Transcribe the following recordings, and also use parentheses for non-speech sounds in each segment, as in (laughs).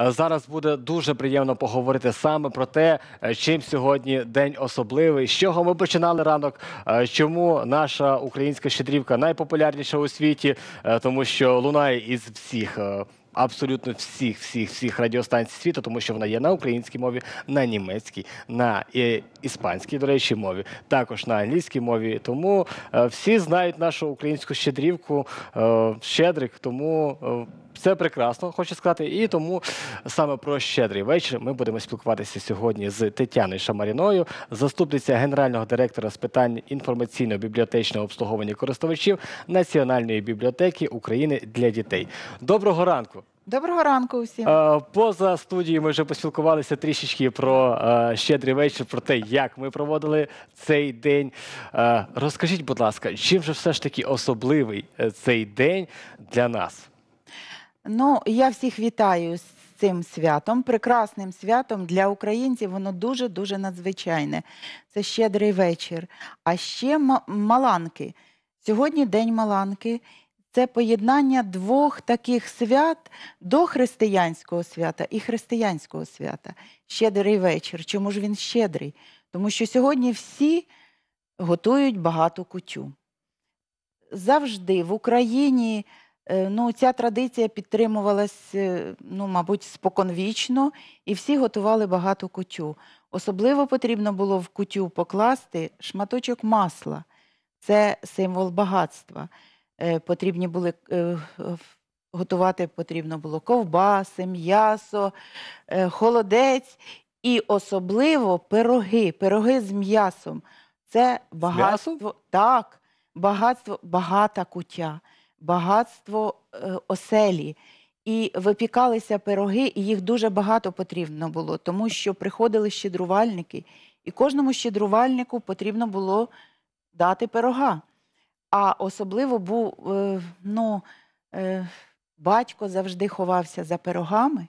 Е, зараз буде дуже приємно поговорити саме про те, е, чим сьогодні день особливий, з чого ми починали ранок, е, чому наша українська щедрівка найпопулярніша у світі, тому що лунає із всіх. Абсолютно всіх, всіх, всіх радіостанцій світу, тому що вона є на українській мові, на німецькій, на іспанській, до речі, мові, також на англійській мові. Тому всі знають нашу українську щедрівку щедрик. Тому все прекрасно, хочу сказати, і тому саме про щедрий вечір ми будемо спілкуватися сьогодні з Тетяною Шамаріною, заступниця генерального директора з питань інформаційно-бібліотечного обслуговування користувачів Національної бібліотеки України для дітей. Доброго ранку. Доброго ранку усім. Е, поза студією ми вже поспілкувалися трішечки про е, щедрий вечір, про те, як ми проводили цей день. Е, розкажіть, будь ласка, чим же все ж таки особливий цей день для нас? Ну, я всіх вітаю з цим святом, прекрасним святом для українців. Воно дуже дуже надзвичайне. Це щедрий вечір. А ще Маланки. Сьогодні день Маланки. Це поєднання двох таких свят до християнського свята і християнського свята. Щедрий вечір. Чому ж він щедрий? Тому що сьогодні всі готують багато кутю. Завжди в Україні. Е, ну, Ця традиція підтримувалась, е, ну, мабуть, споконвічно, і всі готували багато кутю. Особливо потрібно було в кутю покласти шматочок масла, це символ багатства. Е, потрібні були готувати потрібно було ковбаси, м'ясо, холодець і особливо пироги, пироги з м'ясом. Це багатство, з так, багатство, багата кутя багатство е, оселі. І випікалися пироги, і їх дуже багато потрібно було, тому що приходили щедрувальники, і кожному щедрувальнику потрібно було дати пирога. А особливо був е, ну, е, батько завжди ховався за пирогами,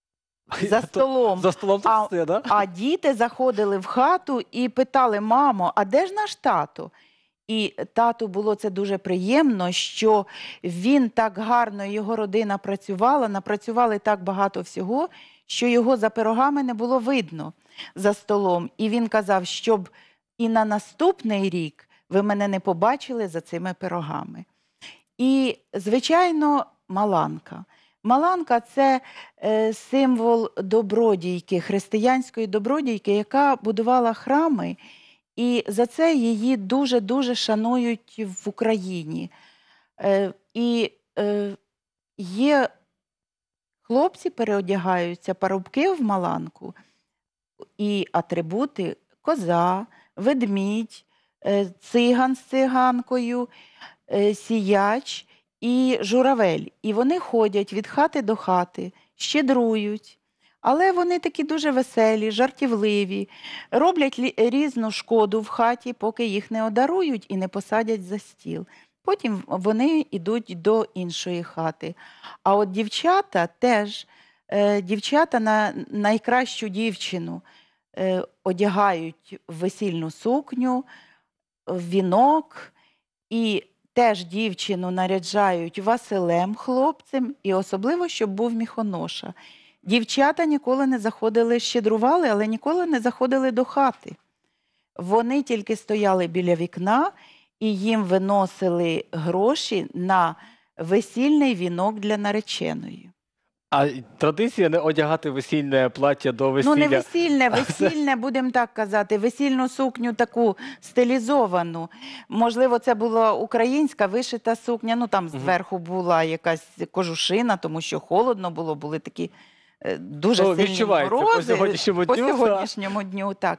(laughs) за столом. За столом а, все, да? а діти заходили в хату і питали: мамо, а де ж наш тато? І тату було це дуже приємно, що він так гарно, його родина працювала, напрацювали так багато всього, що його за пирогами не було видно за столом. І він казав, щоб і на наступний рік ви мене не побачили за цими пирогами. І, звичайно, Маланка. Маланка це е, символ добродійки, християнської добродійки, яка будувала храми. І за це її дуже-дуже шанують в Україні. Е, І е, є хлопці переодягаються парубки в Маланку, і атрибути коза, ведмідь, е, циган з циганкою, е, сіяч і журавель. І вони ходять від хати до хати, щедрують. Але вони такі дуже веселі, жартівливі, роблять різну шкоду в хаті, поки їх не одарують і не посадять за стіл. Потім вони йдуть до іншої хати. А от дівчата теж е, дівчата на найкращу дівчину е, одягають весільну сукню, вінок і теж дівчину наряджають Василем хлопцем, і особливо, щоб був міхоноша. Дівчата ніколи не заходили, щедрували, але ніколи не заходили до хати. Вони тільки стояли біля вікна і їм виносили гроші на весільний вінок для нареченої. А традиція не одягати весільне плаття до весілля? Ну, не весільне, (laughs) весільне, будемо так казати, весільну сукню таку стилізовану. Можливо, це була українська вишита сукня. Ну там зверху була якась кожушина, тому що холодно було, були такі. Е, дуже ну, сильні морози по сьогоднішньому, по сьогоднішньому дню, дню. так.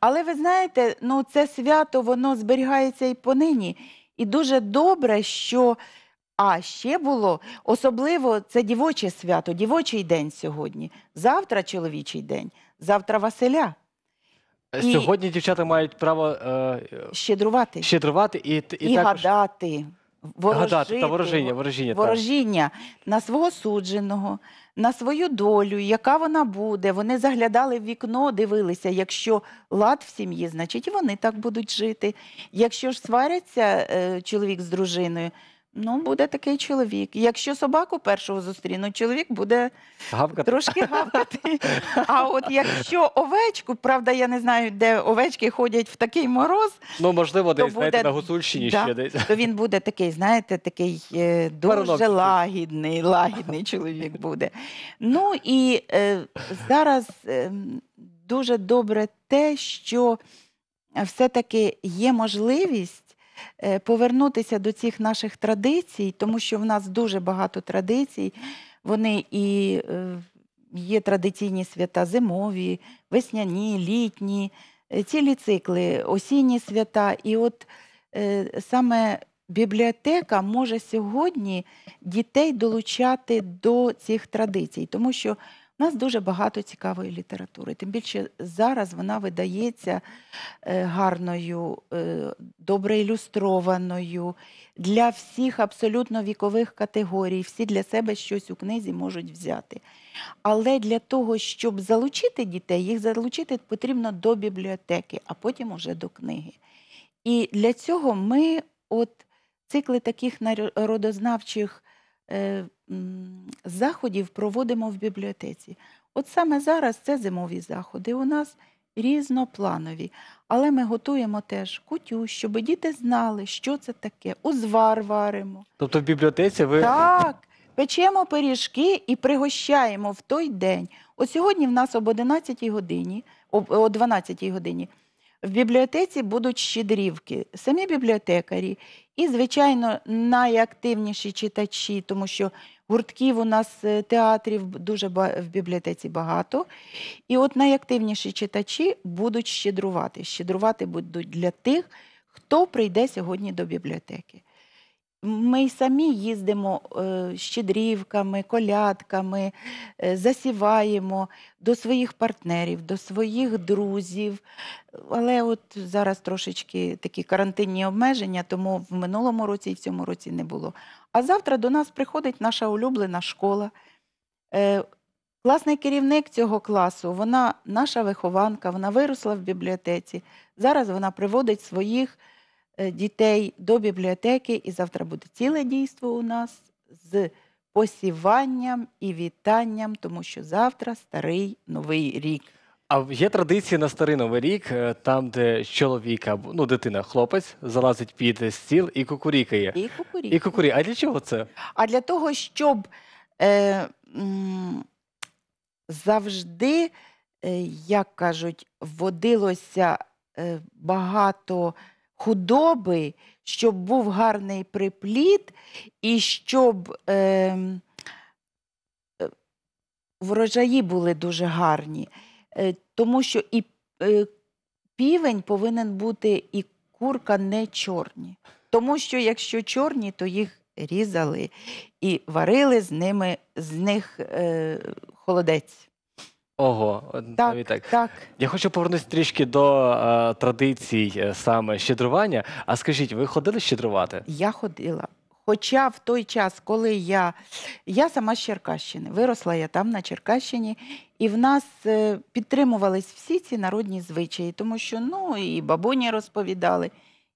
Але ви знаєте, ну це свято воно зберігається і понині. І дуже добре, що а ще було особливо це дівоче свято, дівочий день сьогодні. Завтра чоловічий день, завтра Василя. Е, і... Сьогодні дівчата мають право е... е щедрувати щедрувати і і, і також... гадати, ворожити, гадати та ворожіння, ворожіння, ворожіння на свого судженого на свою долю, яка вона буде. Вони заглядали в вікно, дивилися, якщо лад в сім'ї, значить вони так будуть жити. Якщо ж сваряться е, чоловік з дружиною, Ну, буде такий чоловік. Якщо собаку першого зустрінуть, чоловік буде Гавкати. трошки гавкати. А от якщо овечку, правда, я не знаю, де овечки ходять в такий мороз, Ну, можливо, десь, знаєте, на гусульщині да, ще десь. то він буде такий, знаєте, такий е, дуже Баронок. лагідний, лагідний чоловік буде. Ну і е, зараз е, дуже добре те, що все-таки є можливість Е, повернутися до цих наших традицій, тому що в нас дуже багато традицій. Вони і е, є традиційні свята зимові, весняні, літні, е, цілі цикли, осінні свята. І от саме бібліотека може сьогодні дітей долучати до цих традицій, тому що у нас дуже багато цікавої літератури. Тим більше зараз вона видається е, гарною, е, добре ілюстрованою для всіх абсолютно вікових категорій. Всі для себе щось у книзі можуть взяти. Але для того, щоб залучити дітей, їх залучити потрібно до бібліотеки, а потім уже до книги. І для цього ми от цикли таких народознавчих Е, заходів проводимо в бібліотеці. От саме зараз це зимові заходи. У нас різнопланові, але ми готуємо теж кутю, щоб діти знали, що це таке. Узвар варимо. Тобто в бібліотеці ви. Так, печемо пиріжки і пригощаємо в той день. От сьогодні в нас об 11 годині, о 12 годині в бібліотеці будуть щедрівки, самі бібліотекарі і, звичайно, найактивніші читачі, тому що гуртків у нас е, театрів дуже в бібліотеці багато. І от найактивніші читачі будуть щедрувати. Щедрувати будуть для тих, хто прийде сьогодні до бібліотеки. Ми й самі їздимо е, щедрівками, колядками, е, засіваємо до своїх партнерів, до своїх друзів. Але от зараз трошечки такі карантинні обмеження, тому в минулому році і в цьому році не було. А завтра до нас приходить наша улюблена школа. Е, класний керівник цього класу, вона наша вихованка, вона виросла в бібліотеці. Зараз вона приводить своїх. Е, дітей до бібліотеки. І завтра буде ціле дійство у нас з посіванням і вітанням, тому що завтра старий новий рік. А є традиції на старий новий рік, е, там, де чоловік або ну, дитина, хлопець залазить під стіл і кукурікає. І кукурікає. І кукурікає. А для чого це? А для того, щоб е, м, завжди, е, як кажуть, вводилося е, багато худоби, щоб був гарний припліт, і щоб ем, е, врожаї були дуже гарні, е, тому що і е, півень повинен бути і курка не чорні. Тому що якщо чорні, то їх різали і варили з ними з них е, холодець. Ого, так, так. так. Я хочу повернутися трішки до е, традицій е, саме щедрування. А скажіть, ви ходили щедрувати? Я ходила. Хоча в той час, коли я я сама з Черкащини, виросла я там на Черкащині, і в нас е, підтримувались всі ці народні звичаї, тому що ну і бабуні розповідали,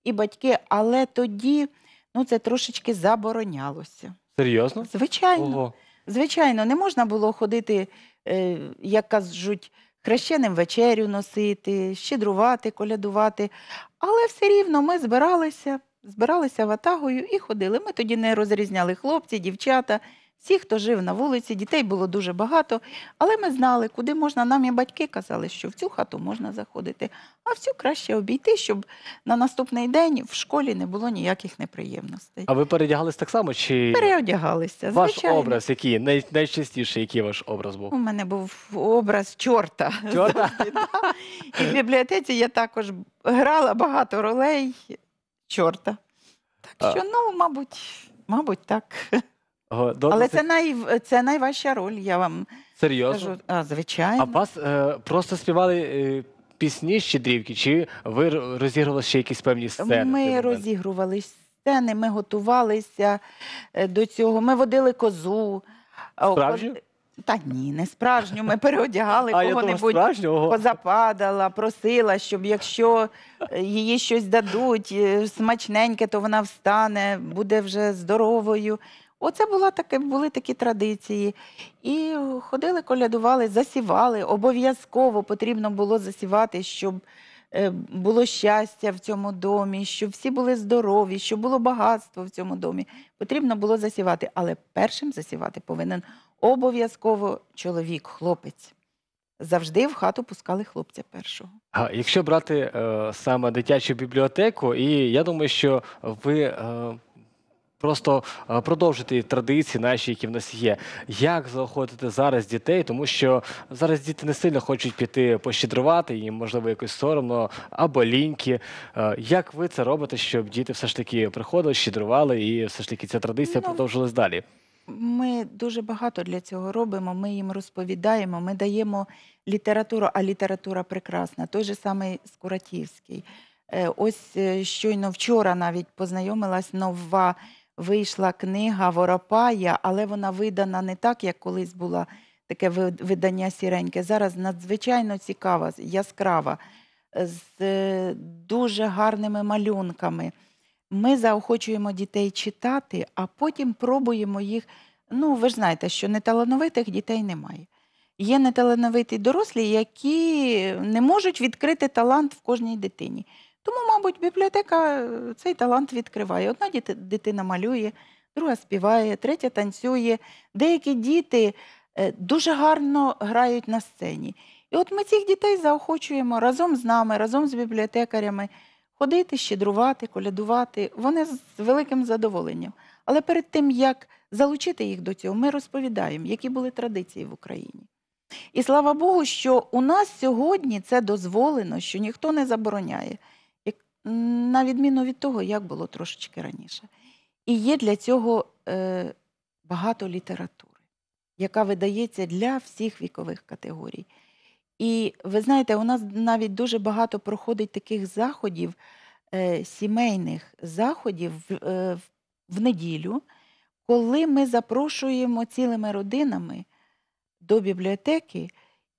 і батьки, але тоді ну це трошечки заборонялося. Серйозно? Звичайно. Ого. Звичайно, не можна було ходити Е, як кажуть, хрещеним вечерю носити, щедрувати, колядувати. Але все рівно ми збиралися, збиралися ватагою і ходили. Ми тоді не розрізняли хлопці, дівчата. Всі, хто жив на вулиці, дітей було дуже багато, але ми знали, куди можна. Нам і батьки казали, що в цю хату можна заходити, а в цю краще обійти, щоб на наступний день в школі не було ніяких неприємностей. А ви передягались так само? чи Переодягалися. Ваш образ, який най, найчастіше, який ваш образ був? У мене був образ чорта. Чорта? (laughs) І в бібліотеці я також грала багато ролей чорта. Так що, ну, мабуть, мабуть, так. Досить... Але це най... це найважча роль, я вам Серйозно? кажу. А, Звичайно. А вас е, просто співали е, пісні щедрівки, чи ви розігрували ще якісь певні сцени? Ми розігрували сцени, ми готувалися е, до цього, ми водили козу. Справжню? Та ні, не справжню. Ми (laughs) переодягали кого-небудь, позападала, просила, щоб якщо е, її щось дадуть, е, смачненьке, то вона встане, буде вже здоровою. Оце була таке, були такі традиції. І ходили, колядували, засівали. Обов'язково потрібно було засівати, щоб е, було щастя в цьому домі, щоб всі були здорові, щоб було багатство в цьому домі. Потрібно було засівати. Але першим засівати повинен обов'язково чоловік, хлопець. Завжди в хату пускали хлопця першого. А якщо брати е, саме дитячу бібліотеку, і я думаю, що ви. Е... Просто е, продовжити традиції наші, які в нас є. Як заохотити зараз дітей, тому що зараз діти не сильно хочуть піти пощедрувати, їм можливо якось соромно або ліньки. Е, як ви це робите, щоб діти все ж таки приходили, щедрували, і все ж таки ця традиція ну, продовжилась далі? Ми дуже багато для цього робимо. Ми їм розповідаємо, ми даємо літературу, а література прекрасна, той же самий Скуратівський. Е, ось щойно вчора навіть познайомилась нова вийшла книга Воропая, але вона видана не так, як колись була таке видання сіреньке. Зараз надзвичайно цікава, яскрава, з е, дуже гарними малюнками. Ми заохочуємо дітей читати, а потім пробуємо їх. Ну, ви ж знаєте, що неталановитих дітей немає. Є неталановиті дорослі, які не можуть відкрити талант в кожній дитині. Тому, мабуть, бібліотека е, цей талант відкриває. Одна дитина малює, друга співає, третя танцює. Деякі діти е, дуже гарно грають на сцені. І от ми цих дітей заохочуємо разом з нами, разом з бібліотекарями ходити, щедрувати, колядувати. Вони з великим задоволенням. Але перед тим, як залучити їх до цього, ми розповідаємо, які були традиції в Україні. І слава Богу, що у нас сьогодні це дозволено, що ніхто не забороняє на відміну від того, як було трошечки раніше. І є для цього е, багато літератури, яка видається для всіх вікових категорій. І ви знаєте, у нас навіть дуже багато проходить таких заходів, е, сімейних заходів е, в неділю, коли ми запрошуємо цілими родинами до бібліотеки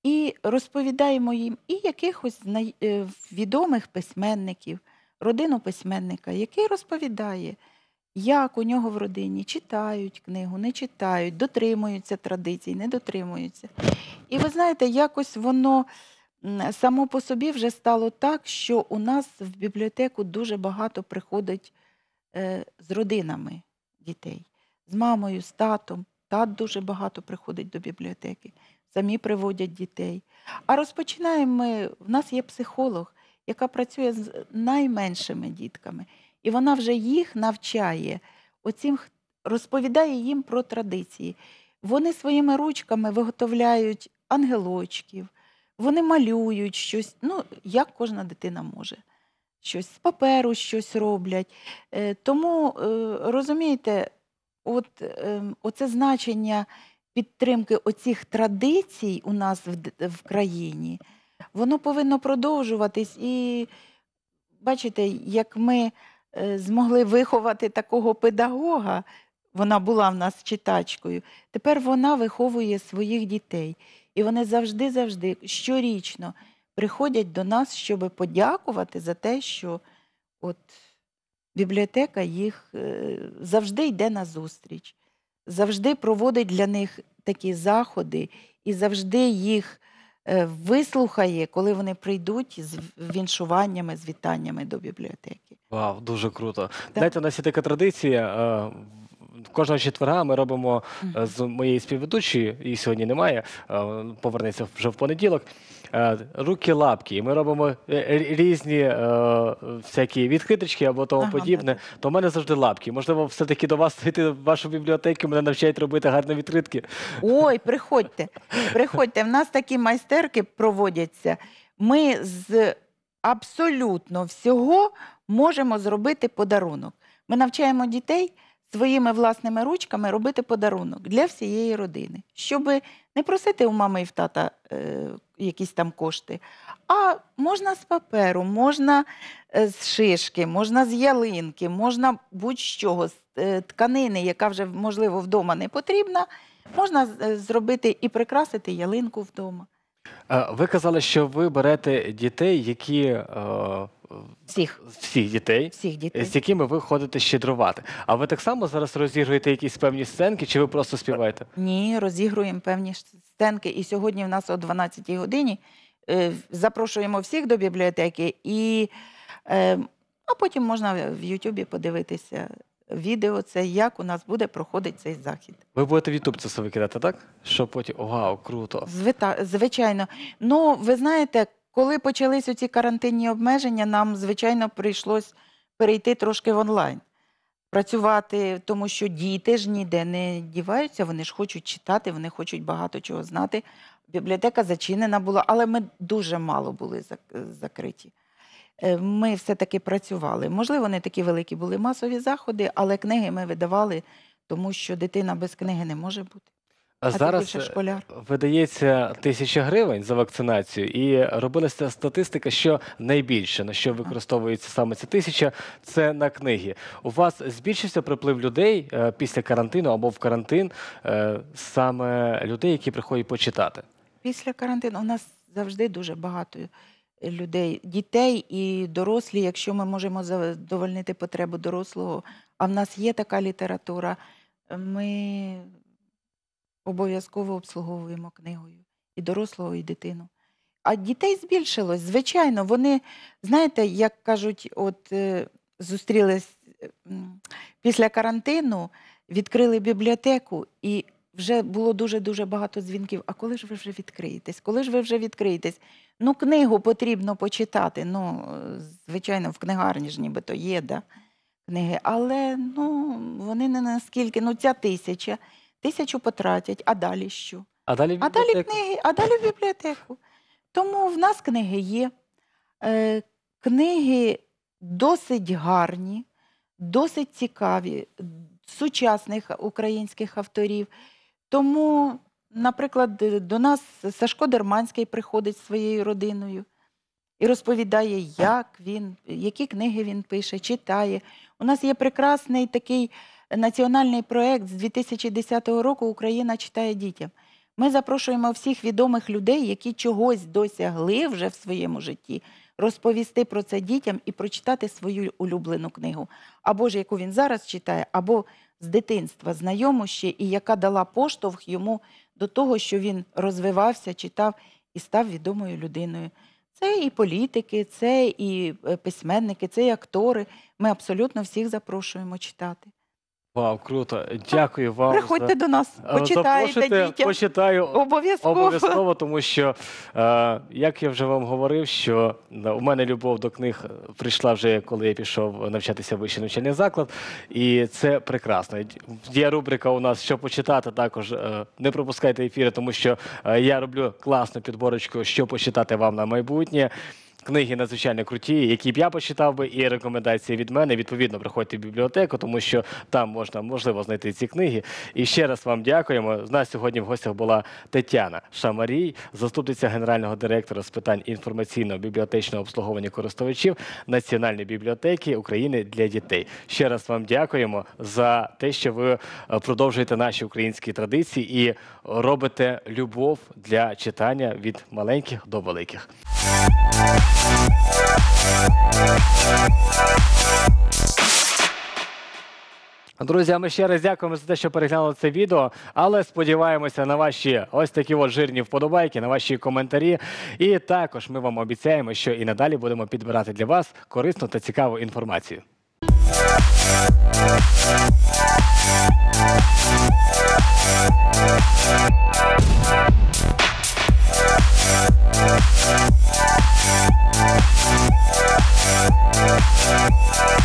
і розповідаємо їм і якихось е, відомих письменників родину письменника, який розповідає, як у нього в родині читають книгу, не читають, дотримуються традицій, не дотримуються. І ви знаєте, якось воно само по собі вже стало так, що у нас в бібліотеку дуже багато приходить е, з родинами дітей, з мамою, з татом. Тат дуже багато приходить до бібліотеки, самі приводять дітей. А розпочинаємо ми, в нас є психолог, яка працює з найменшими дітками. І вона вже їх навчає, оцім, розповідає їм про традиції. Вони своїми ручками виготовляють ангелочків, вони малюють щось, ну, як кожна дитина може. Щось з паперу щось роблять. Е, тому, е, розумієте, от, ем, оце значення підтримки оцих традицій у нас в, в країні воно повинно продовжуватись. І бачите, як ми е, змогли виховати такого педагога, вона була в нас читачкою, тепер вона виховує своїх дітей. І вони завжди-завжди, щорічно приходять до нас, щоб подякувати за те, що от бібліотека їх е, завжди йде на зустріч, завжди проводить для них такі заходи і завжди їх. Е, вислухає, коли вони прийдуть з віншуваннями, з вітаннями до бібліотеки. Вау, дуже круто. Знаєте, у нас є така традиція. Е, кожного четверга ми робимо е, з моєї співведучої, її сьогодні немає. Повернеться вже в понеділок. Е, руки-лапки, і ми робимо е, е, різні всякі відхитрички або того ага, подібне, так. то в мене завжди лапки. Можливо, все-таки до вас йти в вашу бібліотеку, мене навчають робити гарні відкритки. Ой, (laughs) приходьте, приходьте. В нас такі майстерки проводяться. Ми з абсолютно всього можемо зробити подарунок. Ми навчаємо дітей своїми власними ручками робити подарунок для всієї родини, щоб не просити у мами і в тата е, якісь там кошти, а можна з паперу, можна е, з шишки, можна з ялинки, можна будь-чого, з е, тканини, яка вже, можливо, вдома не потрібна, можна е, зробити і прикрасити ялинку вдома. Ви казали, що ви берете дітей, які Всіх всіх дітей, всіх дітей, з якими ви ходите щедрувати. А ви так само зараз розігруєте якісь певні сценки, чи ви просто співаєте? Ні, розігруємо певні сценки. І сьогодні в нас о 12-й годині е, запрошуємо всіх до бібліотеки, і е, а потім можна в Ютубі подивитися відео. Це як у нас буде проходити цей захід. Ви будете в Ютуб це все викидати, так? Що потім вау, круто! Звита... Звичайно, ну ви знаєте, коли почались ці карантинні обмеження, нам, звичайно, прийшлось перейти трошки в онлайн, працювати, тому що діти ж ніде не діваються, вони ж хочуть читати, вони хочуть багато чого знати. Бібліотека зачинена була, але ми дуже мало були закриті. Е, ми все-таки працювали. Можливо, не такі великі були масові заходи, але книги ми видавали, тому що дитина без книги не може бути. А А зараз е, школяр? видається тисяча гривень за вакцинацію, і робилася статистика, що найбільше на що використовується саме ця тисяча, це на книги. У вас збільшився приплив людей е, після карантину або в карантин, е, саме людей, які приходять почитати. Після карантину у нас завжди дуже багато е, людей, дітей і дорослі, якщо ми можемо задовольнити потребу дорослого. А в нас є така література. Ми обов'язково обслуговуємо книгою і дорослого, і дитину. А дітей збільшилось, звичайно, вони, знаєте, як кажуть, от е, зустрілись після карантину, відкрили бібліотеку, і вже було дуже-дуже багато дзвінків. А коли ж ви вже відкриєтесь? Коли ж ви вже відкриєтесь? Ну, книгу потрібно почитати. Ну, звичайно, в книгарні ж нібито є, да, книги. Але ну, вони не наскільки, ну, ця тисяча тисячу потратять, а далі що? А далі а далі книги, а далі в бібліотеку. Тому в нас книги є. Е, Книги досить гарні, досить цікаві, сучасних українських авторів. Тому, наприклад, до нас Сашко Дерманський приходить з своєю родиною. І розповідає, як він, які книги він пише, читає. У нас є прекрасний такий національний проект з 2010 року Україна читає дітям. Ми запрошуємо всіх відомих людей, які чогось досягли вже в своєму житті, розповісти про це дітям і прочитати свою улюблену книгу, або ж яку він зараз читає, або з дитинства знайому ще і яка дала поштовх йому до того, що він розвивався, читав і став відомою людиною. Це і політики, це і е, письменники, це і актори. Ми абсолютно всіх запрошуємо читати. Вау, круто. Дякую вам. Приходьте за... до нас, е, почитайте дітям. Почитаю обов'язково, обов'язково, тому що, е, як я вже вам говорив, що е, у мене любов до книг прийшла вже, коли я пішов навчатися в вищий навчальний заклад, і це прекрасно. Є рубрика у нас що почитати. Також е, не пропускайте ефіри, тому що е, я роблю класну підборочку, що почитати вам на майбутнє книги надзвичайно круті, які б я почитав би, і рекомендації від мене. Відповідно, приходьте в бібліотеку, тому що там можна можливо знайти ці книги. І ще раз вам дякуємо. З нас сьогодні в гостях була Тетяна Шамарій, заступниця генерального директора з питань інформаційного бібліотечного обслуговування користувачів Національної бібліотеки України для дітей. Ще раз вам дякуємо за те, що ви е, продовжуєте наші українські традиції і робите любов для читання від маленьких до великих. Друзі, ми ще раз дякуємо за те, що переглянули це відео. Але сподіваємося на ваші ось такі от жирні вподобайки, на ваші коментарі. І також ми вам обіцяємо, що і надалі будемо підбирати для вас корисну та цікаву інформацію. We'll be right back. Música